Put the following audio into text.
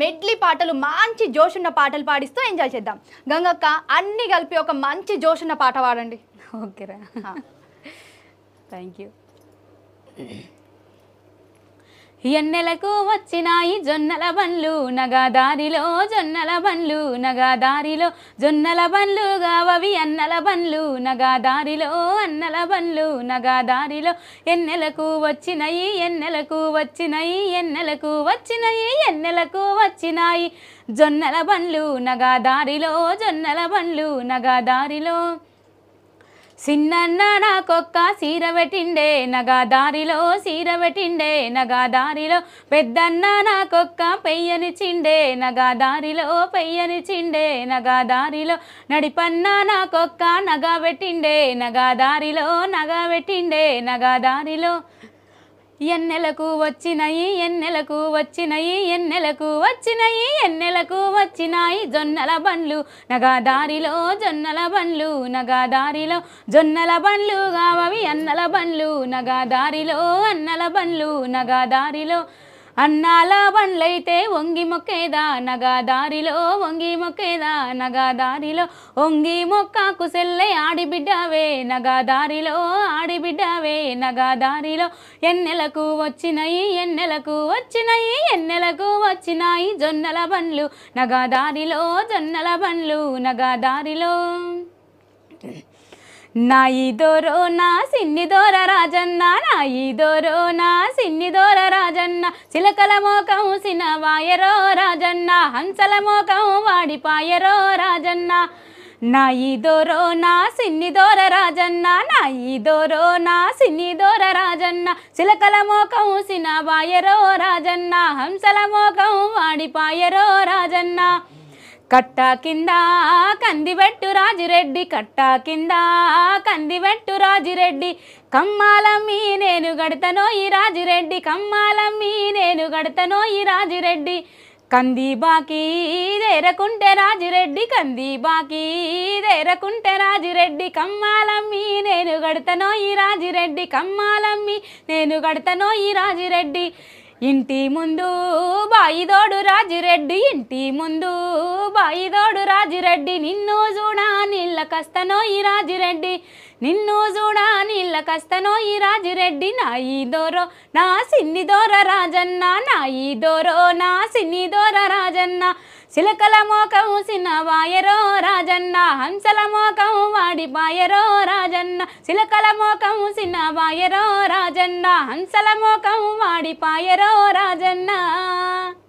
medley పాటలు మంచి జోషున్న పాటలు పాడిస్తూ ఎంజాయ్ చేద్దాం గంగక్క అన్నీ కలిపి ఒక మంచి జోషున్న పాట పాడండి ఓకేరా థ్యాంక్ యూ ఎన్నెలకు వచ్చినాయి జొన్నల బండ్లు నగాదారిలో జొన్నల బండ్లు నగాదారిలో జొన్నల బండ్లు గావవి అన్నల బండ్లు నగాదారిలో అన్నల బండ్లు నగాదారిలో ఎన్నెలకు వచ్చినాయి ఎన్నెలకు వచ్చినాయి ఎన్నెలకు వచ్చినాయి ఎన్నెలకు వచ్చినాయి జొన్నల బండ్లు నగాదారిలో జొన్నల బండ్లు నగాదారిలో చిన్న నాకొక్క సీర పెట్టిండే నగా దారిలో సీర పెట్టిండే నగా దారిలో పెద్దన్న నాకొక్క చిండే నగా దారిలో చిండే నగా దారిలో నడిపన్న నాకొక్క నగా పెట్టిండే నగా దారిలో నగా పెట్టిండే నగా దారిలో ఎన్నెలకు వచ్చినాయి ఎన్నెలకు వచ్చినాయి ఎన్నెలకు వచ్చినాయి ఎన్నెలకు వచ్చినాయి జొన్నల బండ్లు నగాదారిలో జొన్నల బండ్లు నగాదారిలో జొన్నల బండ్లు కావవి అన్నల బండ్లు నగాదారిలో అన్నల బండ్లు నగాదారిలో అన్నాల బండ్లైతే వంగి మొక్కేదా నగాదారిలో వంగి మొక్కేదా నగాదారిలో వంగి మొక్క కుసెల్లే ఆడిబిడ్డవే నగాదారిలో ఆడిబిడ్డవే నగాదారిలో ఎన్నెలకు వచ్చినాయి ఎన్నెలకు వచ్చినాయి ఎన్నెలకు వచ్చినాయి జొన్నల బండ్లు నగాదారిలో జొన్నల బండ్లు నగాదారిలో నాయి దోరో నా సిన్ని దోర రాజన్న నాయి దోరో నా సిన్ని దోర చిలకల మోకం సినవాయరో రాజన్న హంసల మోకం వాడిపాయరో రాజన్న నా ఈదోరో నా దోర రాజన్న నా ఈదోరో నా సిన్ని దోర రాజన్న చిలకల మోకం సినవాయరో రాజన్న హంసల మోకం వాడిపాయరో రాజన్న కట్ట కింద కందిబెట్టు రాజురెడ్డి కట్ట కింద కందిబెట్టు రాజురెడ్డి కమ్మాలమ్మీ నేను గడతనో ఈ రాజురెడ్డి కమ్మాలమ్మీ నేను గడతనో ఈ రాజురెడ్డి కంది బాకీ దేరకుంటే రాజురెడ్డి కంది బాకీ దేరకుంటే రాజురెడ్డి కమ్మాలమ్మి నేను గడతనో ఈ రాజురెడ్డి కమ్మాలమ్మి నేను గడతనో ఈ రాజురెడ్డి ఇంటి ముందు బాయిదోడు రాజురెడ్డి ఇంటి ముందు ఐదోడు రాజిరెడ్డి నిన్ను చూడా నీళ్ళ కస్తనో ఈ రాజిరెడ్డి నిన్ను చూడా నీళ్ళ కస్తనో ఈ రాజిరెడ్డి నా దోరో నా సిన్ని దోర రాజన్న నా దోరో నా సిన్ని దోర రాజన్న చిలకల సిన్న వాయరో రాజన్న హంసల మోకం వాడిపాయరో రాజన్న చిలకల సిన్న వాయరో రాజన్న హంసల మోకం వాడిపాయరో రాజన్న